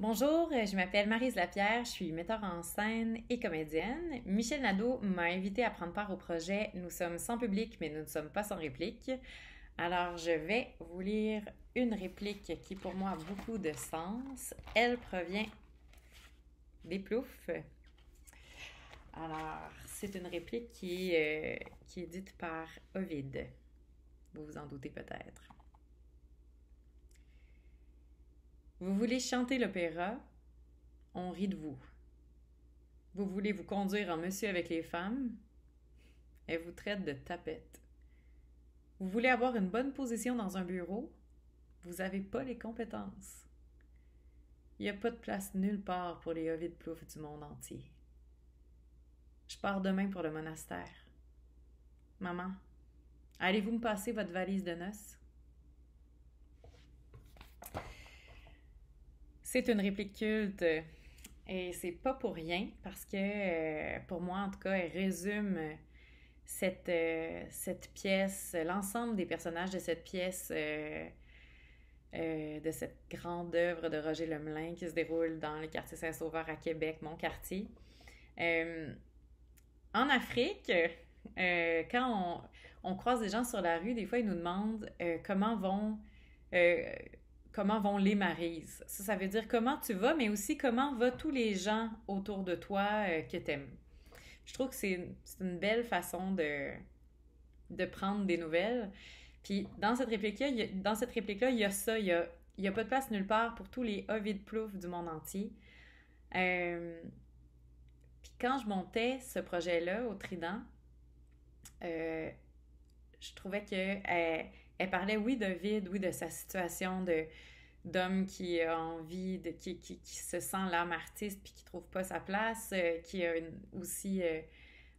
Bonjour, euh, je m'appelle Marise Lapierre, je suis metteur en scène et comédienne. Michel Nadeau m'a invité à prendre part au projet Nous sommes sans public, mais nous ne sommes pas sans réplique. Alors, je vais vous lire une réplique qui, pour moi, a beaucoup de sens. Elle provient des ploufs. Alors, c'est une réplique qui, euh, qui est dite par Ovid, Vous vous en doutez peut-être. Vous voulez chanter l'opéra, on rit de vous. Vous voulez vous conduire en monsieur avec les femmes, Elles vous traitent de tapette. Vous voulez avoir une bonne position dans un bureau, vous n'avez pas les compétences. Il n'y a pas de place nulle part pour les ovides ploufs du monde entier. Je pars demain pour le monastère. Maman, allez-vous me passer votre valise de noces? C'est une réplique culte. Et c'est pas pour rien, parce que euh, pour moi, en tout cas, elle résume cette, euh, cette pièce, l'ensemble des personnages de cette pièce, euh, de cette grande œuvre de Roger Lemelin qui se déroule dans le quartier Saint-Sauveur à Québec, mon quartier. en Afrique, quand on, on, croise des gens sur la rue, des fois, ils nous demandent comment vont comment vont les Marises. Ça, ça veut dire comment tu vas, mais aussi comment vont tous les gens autour de toi euh, que tu aimes. Je trouve que c'est une belle façon de, de prendre des nouvelles. Puis dans cette réplique-là, dans cette réplique il y a ça, il n'y a, pas de place nulle part pour tous les ovides plouf du monde entier. Euh, puis quand je montais ce projet-là au Trident, euh, je trouvais que elle parlait, oui, de vide, oui, de sa situation de d'homme qui a envie, de, qui, qui, se sent l'âme artiste puis qui trouve pas sa place, euh, qui a aussi euh,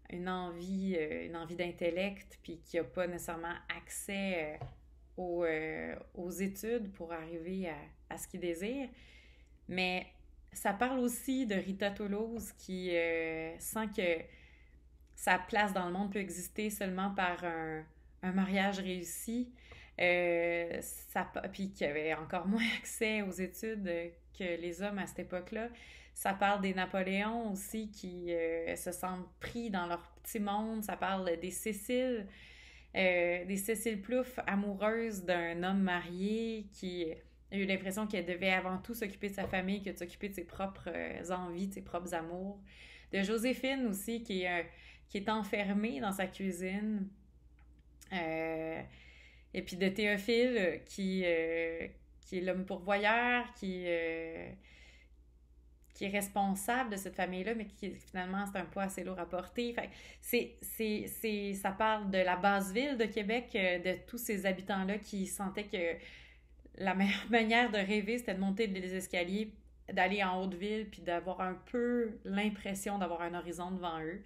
une envie, euh, une envie d'intellect puis qui a pas nécessairement accès aux, aux, études pour arriver à, à ce qu'il désire. Mais ça parle aussi de Rita Toulouse qui sent que sa place dans le monde peut exister seulement par un, un mariage réussi, euh, ça, puis qui avait encore moins accès aux études que les hommes à cette époque-là. Ça parle des Napoléons aussi qui euh, se sentent pris dans leur petit monde. Ça parle des Cécile euh, des Cécile Plouf amoureuse d'un homme marié qui euh, a eu l'impression qu'elle devait avant tout s'occuper de sa famille que de s'occuper de ses propres envies, de ses propres amours. De Joséphine aussi qui qui est enfermée dans sa cuisine euh, et puis de Théophile, euh, qui, euh, qui est l'homme pourvoyeur, qui, qui est responsable de cette famille-là, mais qui finalement, c'est un poids assez lourd à porter. c'est, ça parle de la base ville de Québec, de tous ces habitants-là qui sentaient que la meilleure manière de rêver, c'était de monter les escaliers, d'aller en haute ville, puis d'avoir un peu l'impression d'avoir un horizon devant eux.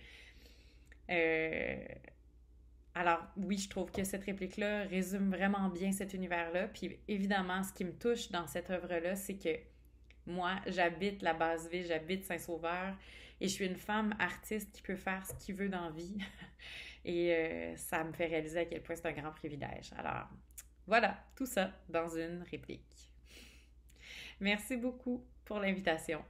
Alors oui, je trouve que cette réplique-là résume vraiment bien cet univers-là. Puis évidemment, ce qui me touche dans cette œuvre-là, c'est que moi, j'habite la base ville, j'habite Saint-Sauveur et je suis une femme artiste qui peut faire ce qu'il veut dans la vie. et euh, ça me fait réaliser à quel point c'est un grand privilège. Alors voilà, tout ça dans une réplique. Merci beaucoup pour l'invitation.